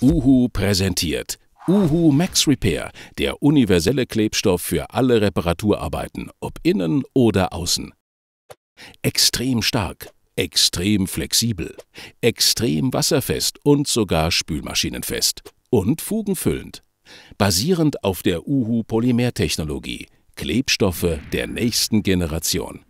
Uhu präsentiert Uhu Max Repair, der universelle Klebstoff für alle Reparaturarbeiten, ob innen oder außen. Extrem stark, extrem flexibel, extrem wasserfest und sogar spülmaschinenfest und fugenfüllend. Basierend auf der Uhu Polymertechnologie, Klebstoffe der nächsten Generation.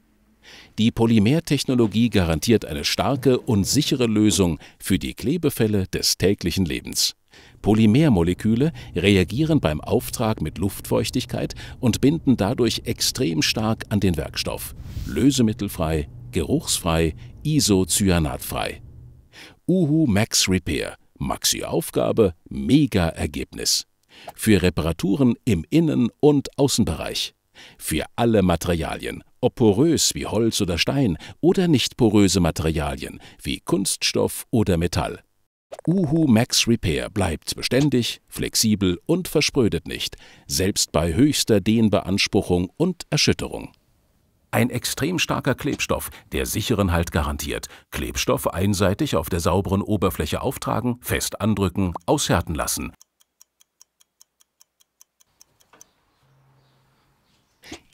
Die Polymertechnologie garantiert eine starke und sichere Lösung für die Klebefälle des täglichen Lebens. Polymermoleküle reagieren beim Auftrag mit Luftfeuchtigkeit und binden dadurch extrem stark an den Werkstoff. Lösemittelfrei, geruchsfrei, isocyanatfrei. Uhu Max Repair. Maxi Aufgabe, mega Ergebnis. Für Reparaturen im Innen- und Außenbereich. Für alle Materialien ob porös wie Holz oder Stein oder nicht poröse Materialien wie Kunststoff oder Metall. Uhu Max Repair bleibt beständig, flexibel und versprödet nicht, selbst bei höchster Dehnbeanspruchung und Erschütterung. Ein extrem starker Klebstoff, der sicheren Halt garantiert. Klebstoff einseitig auf der sauberen Oberfläche auftragen, fest andrücken, aushärten lassen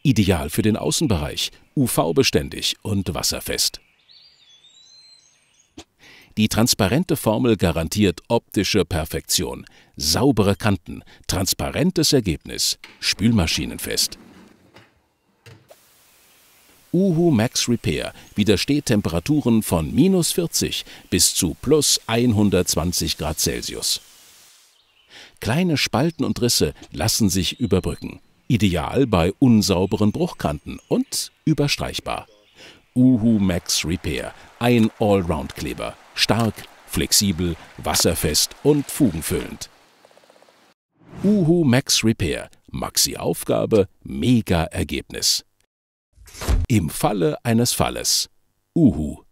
Ideal für den Außenbereich, UV-beständig und wasserfest. Die transparente Formel garantiert optische Perfektion, saubere Kanten, transparentes Ergebnis, spülmaschinenfest. Uhu Max Repair widersteht Temperaturen von minus 40 bis zu plus 120 Grad Celsius. Kleine Spalten und Risse lassen sich überbrücken. Ideal bei unsauberen Bruchkanten und überstreichbar. Uhu Max Repair, ein Allround-Kleber. Stark, flexibel, wasserfest und fugenfüllend. Uhu Max Repair, Maxi-Aufgabe, Mega-Ergebnis. Im Falle eines Falles. Uhu.